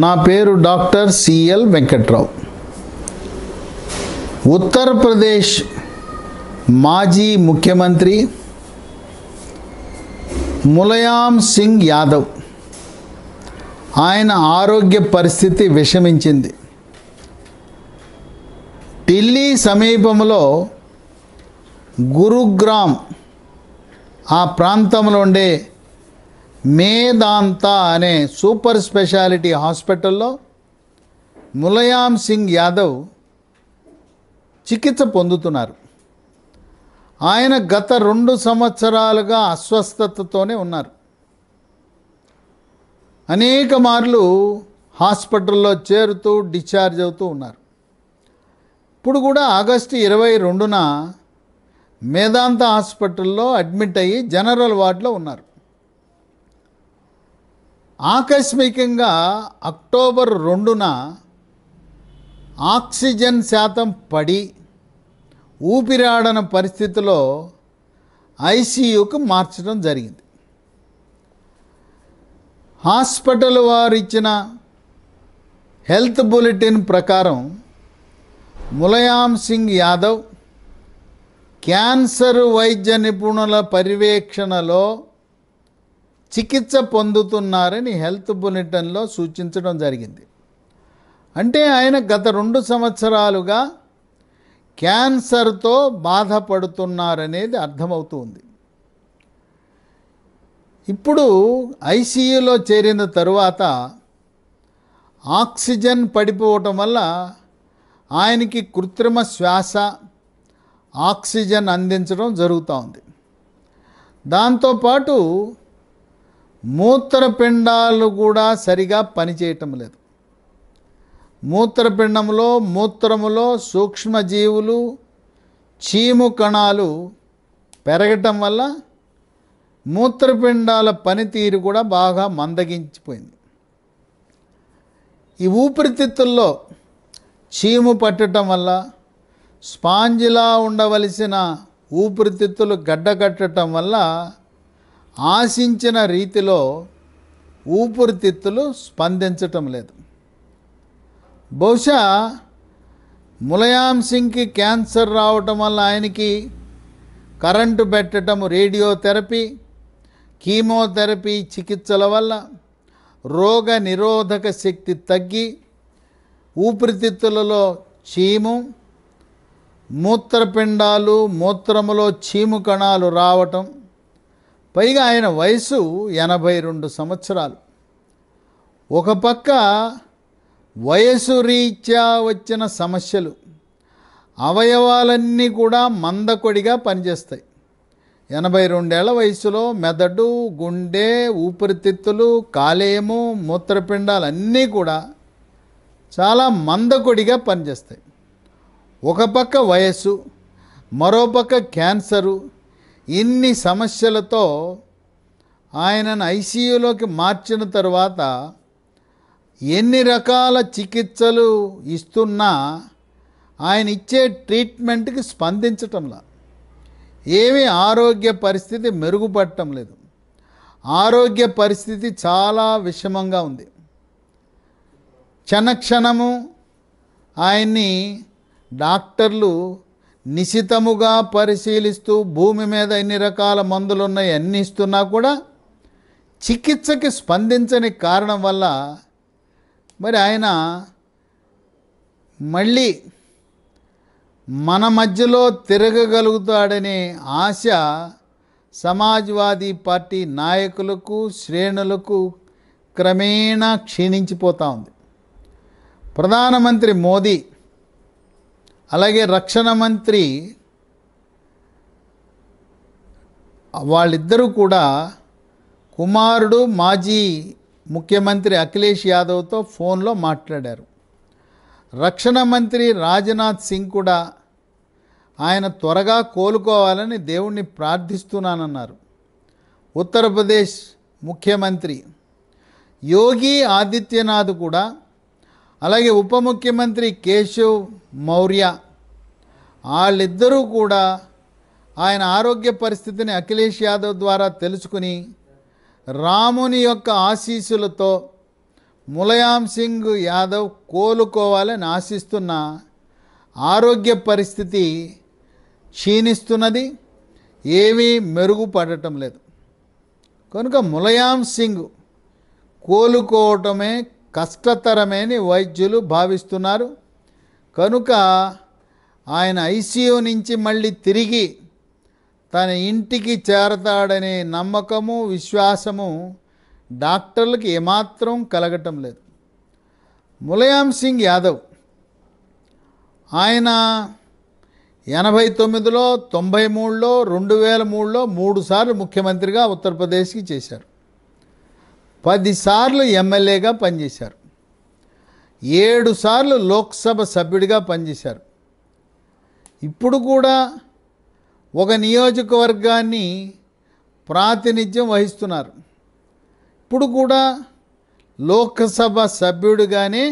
నా పేరు doctor CL Venkatrao Uttar Pradesh మాజీ ముఖ్యమంత్రి ములయాం సింగ్ యాదవ్ ఆయన ఆరోగ్య పరిస్థితి విషమించింది ఢిల్లీ సమీపంలో గురుగ్రామ్ ఆ ప్రాంతంలో ఉండే మేదాంత అనే సూపర్ స్పెషాలిటీ హాస్పిటల్లో ములయాం సింగ్ యాదవ్ చికిత్స పొందుతున్నారు ఆయన గత రెండు సంవత్సరాలుగా అస్వస్థతతోనే ఉన్నారు అనేక మార్లు హాస్పిటల్లో చేరుతూ డిశ్చార్జ్ అవుతూ ఉన్నారు ఇప్పుడు కూడా ఆగస్టు ఇరవై రెండున మేధాంత హాస్పిటల్లో అడ్మిట్ అయ్యి జనరల్ వార్డులో ఉన్నారు ఆకస్మికంగా అక్టోబర్ రెండున ఆక్సిజన్ శాతం పడి ఊపిరాడన పరిస్థితిలో ఐసీయూకు మార్చడం జరిగింది హాస్పిటల్ వారు ఇచ్చిన హెల్త్ బులెటిన్ ప్రకారం ములయాం సింగ్ యాదవ్ క్యాన్సర్ వైద్య నిపుణుల పర్యవేక్షణలో చికిత్స పొందుతున్నారని హెల్త్ బులెటిన్లో సూచించడం జరిగింది అంటే ఆయన గత రెండు సంవత్సరాలుగా క్యాన్సర్తో బాధపడుతున్నారనేది అర్థమవుతుంది ఇప్పుడు ఐసీయూలో చేరిన తరువాత ఆక్సిజన్ పడిపోవటం వల్ల ఆయనకి కృత్రిమ శ్వాస ఆక్సిజన్ అందించడం జరుగుతూ ఉంది దాంతోపాటు మూత్రపిండాలు కూడా సరిగా పనిచేయటం లేదు మూత్రపిండంలో మూత్రములో సూక్ష్మజీవులు చీము కణాలు పెరగటం వల్ల మూత్రపిండాల పనితీరు కూడా బాగా మందగించిపోయింది ఈ ఊపిరితిత్తుల్లో చీము పట్టడం వల్ల స్పాంజిలా ఉండవలసిన ఊపిరితిత్తులు గడ్డకట్టడం వల్ల ఆశించిన రీతిలో ఊపిరితిత్తులు స్పందించటం లేదు బహుశా ములయాం సింగ్కి క్యాన్సర్ రావటం వల్ల ఆయనకి కరెంటు పెట్టడం రేడియోథెరపీ కీమోథెరపీ చికిత్సల వల్ల రోగ నిరోధక శక్తి తగ్గి ఊపిరితిత్తులలో చీము మూత్రపిండాలు మూత్రములో చీము కణాలు రావటం పైగా ఆయన వయసు ఎనభై రెండు సంవత్సరాలు ఒక పక్క వయసు రీత్యా వచ్చిన సమస్యలు అవయవాలన్నీ కూడా మందకొడిగా పనిచేస్తాయి ఎనభై రెండేళ్ల వయసులో మెదడు గుండె ఊపిరితిత్తులు కాలేయము మూత్రపిండాలు అన్నీ కూడా చాలా మందకొడిగా పనిచేస్తాయి ఒక పక్క వయస్సు మరోపక్క క్యాన్సరు ఇన్ని సమస్యలతో ఆయనను ఐసీయూలోకి మార్చిన తర్వాత ఎన్ని రకాల చికిత్సలు ఇస్తున్నా ఆయన ఇచ్చే ట్రీట్మెంట్కి స్పందించటంలా ఏమీ ఆరోగ్య పరిస్థితి మెరుగుపడటం లేదు ఆరోగ్య పరిస్థితి చాలా విషమంగా ఉంది క్షణక్షణము ఆయన్ని డాక్టర్లు నిశితముగా పరిశీలిస్తూ భూమి మీద ఎన్ని రకాల మందులున్నాయి అన్ని ఇస్తున్నా కూడా చికిత్సకి స్పందించని కారణం వల్ల మరి ఆయన మళ్ళీ మన మధ్యలో తిరగగలుగుతాడనే ఆశ సమాజ్వాదీ పార్టీ నాయకులకు శ్రేణులకు క్రమేణా క్షీణించిపోతూ ఉంది ప్రధానమంత్రి మోదీ అలాగే రక్షణ మంత్రి వాళ్ళిద్దరూ కూడా కుమారుడు మాజీ ముఖ్యమంత్రి అఖిలేష్ యాదవ్తో ఫోన్లో మాట్లాడారు రక్షణ మంత్రి రాజ్నాథ్ సింగ్ కూడా ఆయన త్వరగా కోలుకోవాలని దేవుణ్ణి ప్రార్థిస్తున్నానన్నారు ఉత్తరప్రదేశ్ ముఖ్యమంత్రి యోగి ఆదిత్యనాథ్ కూడా అలాగే ఉప ముఖ్యమంత్రి కేశవ్ మౌర్య వాళ్ళిద్దరూ కూడా ఆయన ఆరోగ్య పరిస్థితిని అఖిలేష్ యాదవ్ ద్వారా తెలుసుకుని రాముని యొక్క ఆశీస్సులతో ములయాం సింగ్ యాదవ్ కోలుకోవాలని ఆశిస్తున్న ఆరోగ్య పరిస్థితి క్షీణిస్తున్నది ఏమీ మెరుగుపడటం లేదు కనుక ములయాం సింగ్ కోలుకోవటమే కష్టతరమైన వైద్యులు భావిస్తున్నారు కనుక ఆయన ఐసీయూ నుంచి మళ్ళీ తిరిగి తన ఇంటికి చేరతాడనే నమ్మకము విశ్వాసము డాక్టర్లకు ఏమాత్రం కలగటం లేదు ములయాం సింగ్ యాదవ్ ఆయన ఎనభై తొమ్మిదిలో తొంభై మూడులో రెండు వేల మూడులో మూడుసార్లు ముఖ్యమంత్రిగా ఉత్తరప్రదేశ్కి చేశారు పదిసార్లు ఎమ్మెల్యేగా పనిచేశారు ఏడుసార్లు లోక్సభ సభ్యుడిగా పనిచేశారు ఇప్పుడు కూడా ఒక నియోజకవర్గాన్ని ప్రాతినిధ్యం వహిస్తున్నారు ఇప్పుడు కూడా లోక్సభ సభ్యుడిగానే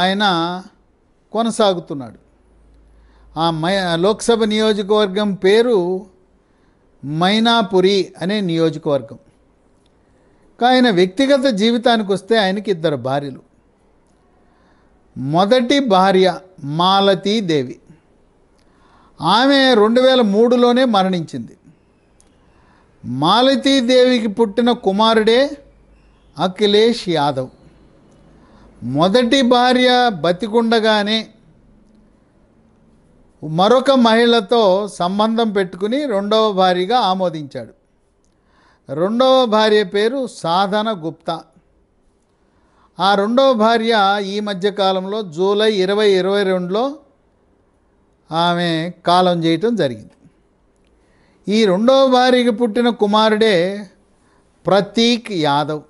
ఆయన కొనసాగుతున్నాడు ఆ మై లోక్సభ నియోజకవర్గం పేరు మైనాపురి అనే నియోజకవర్గం ఆయన వ్యక్తిగత జీవితానికి వస్తే ఆయనకి ఇద్దరు భార్యలు మొదటి భార్య మాలతీ దేవి ఆమె రెండు వేల మూడులోనే మరణించింది మాలతీదేవికి పుట్టిన కుమారుడే అఖిలేష్ యాదవ్ మొదటి భార్య బతికుండగానే మరొక మహిళతో సంబంధం పెట్టుకుని రెండవ భార్యగా ఆమోదించాడు రెండవ భార్య పేరు సాధన గుప్తా ఆ రెండవ భార్య ఈ మధ్య కాలంలో జూలై ఇరవై ఇరవై రెండులో ఆమె కాలం చేయటం జరిగింది ఈ రెండవ భార్యకి పుట్టిన కుమారుడే ప్రతీక్ యాదవ్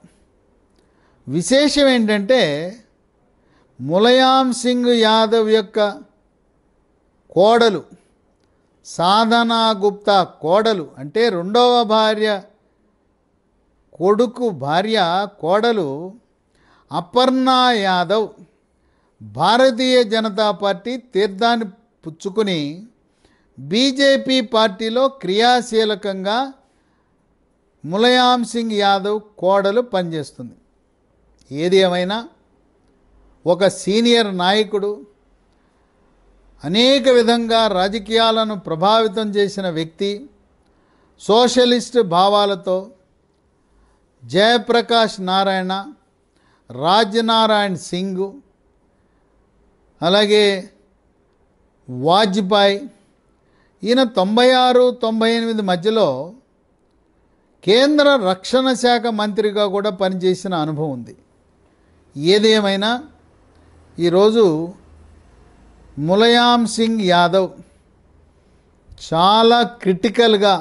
విశేషం ఏంటంటే ములయాం సింగ్ యాదవ్ యొక్క కోడలు సాధనా గుప్తా కోడలు అంటే రెండవ భార్య కొడుకు భార్య కోడలు అపర్ణా యాదవ్ భారతీయ జనతా పార్టీ తీర్థాన్ని పుచ్చుకుని బీజేపీ పార్టీలో క్రియాశీలకంగా ములయాం సింగ్ యాదవ్ కోడలు పనిచేస్తుంది ఏది ఏమైనా ఒక సీనియర్ నాయకుడు అనేక విధంగా రాజకీయాలను ప్రభావితం చేసిన వ్యక్తి సోషలిస్ట్ భావాలతో జయప్రకాష్ నారాయణ రాజనారాయణ్ సింగ్ అలాగే వాజ్పేయి ఈయన తొంభై ఆరు తొంభై ఎనిమిది మధ్యలో కేంద్ర రక్షణ శాఖ మంత్రిగా కూడా పనిచేసిన అనుభవం ఉంది ఏదేమైనా ఈరోజు ములయాం సింగ్ యాదవ్ చాలా క్రిటికల్గా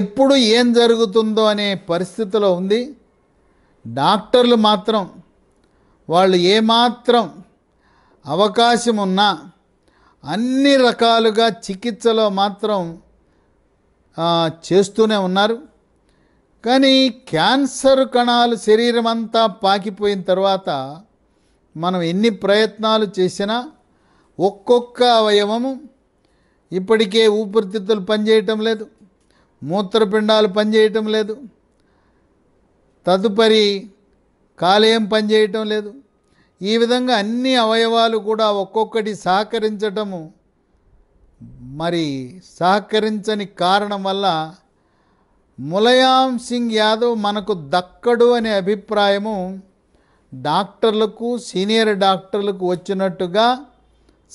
ఎప్పుడు ఏం జరుగుతుందో అనే పరిస్థితిలో ఉంది డాక్టర్లు మాత్రం వాళ్ళు ఏమాత్రం అవకాశం ఉన్నా అన్ని రకాలుగా చికిత్సలో మాత్రం చేస్తూనే ఉన్నారు కానీ క్యాన్సర్ కణాలు శరీరం అంతా పాకిపోయిన తర్వాత మనం ఎన్ని ప్రయత్నాలు చేసినా ఒక్కొక్క అవయవము ఇప్పటికే ఊపిరితిత్తులు పనిచేయటం లేదు మూత్రపిండాలు పనిచేయటం లేదు తదుపరి కాలేయం పనిచేయటం లేదు ఈ విధంగా అన్ని అవయవాలు కూడా ఒక్కొక్కటి సహకరించటము మరి సహకరించని కారణం వల్ల ములయాం సింగ్ యాదవ్ మనకు దక్కడు అనే అభిప్రాయము డాక్టర్లకు సీనియర్ డాక్టర్లకు వచ్చినట్టుగా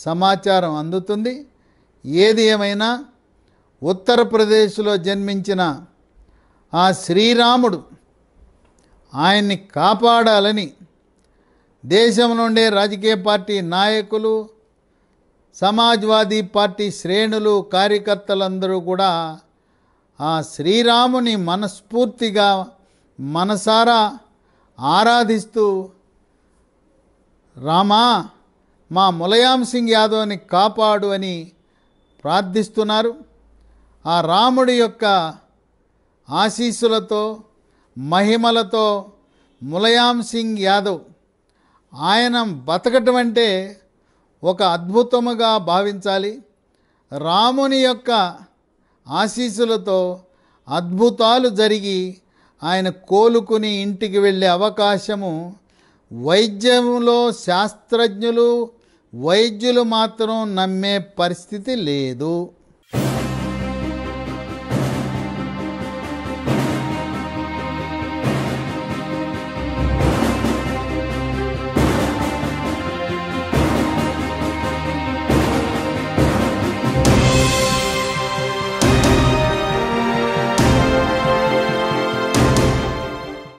సమాచారం అందుతుంది ఏది ఏమైనా ఉత్తరప్రదేశ్లో జన్మించిన ఆ శ్రీరాముడు ఆయన్ని కాపాడాలని దేశం నుండే రాజకీయ పార్టీ నాయకులు సమాజ్వాదీ పార్టీ శ్రేణులు కార్యకర్తలందరూ కూడా ఆ శ్రీరాముని మనస్ఫూర్తిగా మనసారా ఆరాధిస్తూ రామా మా ములయాం సింగ్ యాదవ్ని కాపాడు అని ప్రార్థిస్తున్నారు ఆ రాముడి యొక్క ఆశీస్సులతో మహిమలతో ములయాం సింగ్ యాదవ్ ఆయన బతకటం అంటే ఒక అద్భుతముగా భావించాలి రాముని యొక్క ఆశీస్సులతో అద్భుతాలు జరిగి ఆయన కోలుకుని ఇంటికి వెళ్ళే అవకాశము వైద్యంలో శాస్త్రజ్ఞులు వైద్యులు మాత్రం నమ్మే పరిస్థితి లేదు